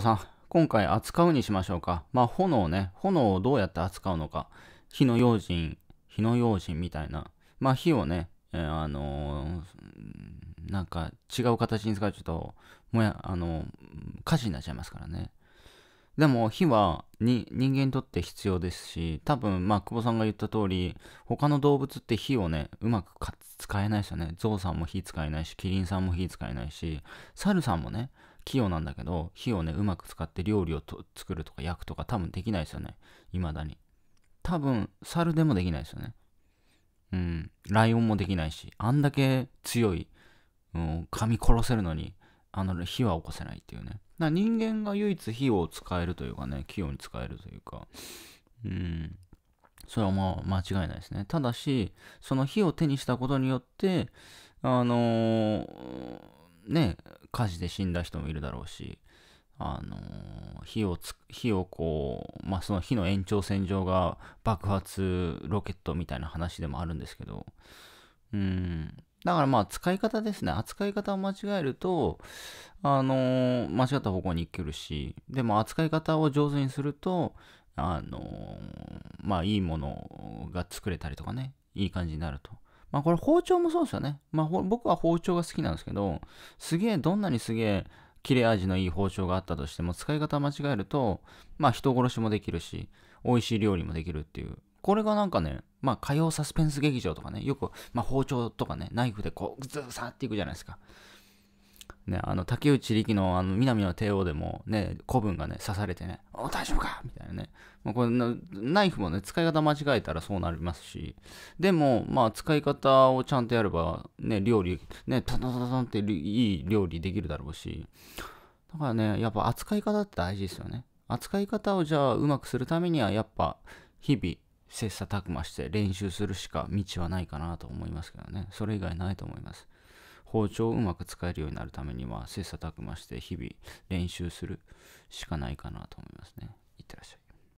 さん、今回扱うにしましょうか。まあ、炎ね、炎をどうやって扱うのか。火の用心、火の用心みたいな。まあ、火をね、えー、あのー、なんか違う形に使うちょっと、もや、あのー、火事になっちゃいますからね。でも火はに人間にとって必要ですし多分まあ久保さんが言った通り他の動物って火をねうまく使えないですよねゾウさんも火使えないしキリンさんも火使えないしサルさんもね器用なんだけど火をねうまく使って料理をと作るとか焼くとか多分できないですよね未だに多分猿でもできないですよねうんライオンもできないしあんだけ強い、うん、噛み殺せるのにあの火は起こせないっていうね。な人間が唯一火を使えるというかね、器用に使えるというか、うん、それはまあ間違いないですね。ただし、その火を手にしたことによって、あのー、ね、火事で死んだ人もいるだろうし、あのー、火をつ、火をこう、まあ、その火の延長線上が爆発ロケットみたいな話でもあるんですけど、うん、だからまあ使い方ですね。扱い方を間違えると、あのー、間違った方向に行けるし、でも扱い方を上手にすると、あのー、まあいいものが作れたりとかね、いい感じになると。まあこれ包丁もそうですよね。まあ僕は包丁が好きなんですけど、すげえ、どんなにすげえ切れ味のいい包丁があったとしても、使い方間違えると、まあ人殺しもできるし、美味しい料理もできるっていう。これがなんかね、まあ、火曜サスペンス劇場とかね、よく、まあ、包丁とかね、ナイフでこう、ずさっていくじゃないですか。ね、あの、竹内力の、あの、南の帝王でも、ね、古文がね、刺されてね、お、大丈夫かみたいなね。まあ、これ、ナイフもね、使い方間違えたらそうなりますし、でも、まあ、使い方をちゃんとやれば、ね、料理、ね、トントントンっていい料理できるだろうし、だからね、やっぱ扱い方って大事ですよね。扱い方をじゃあ、うまくするためには、やっぱ、日々、切磋琢磨して練習するしか道はないかなと思いますけどね。それ以外ないと思います。包丁をうまく使えるようになるためには切磋琢磨して日々練習するしかないかなと思いますね。いってらっしゃい。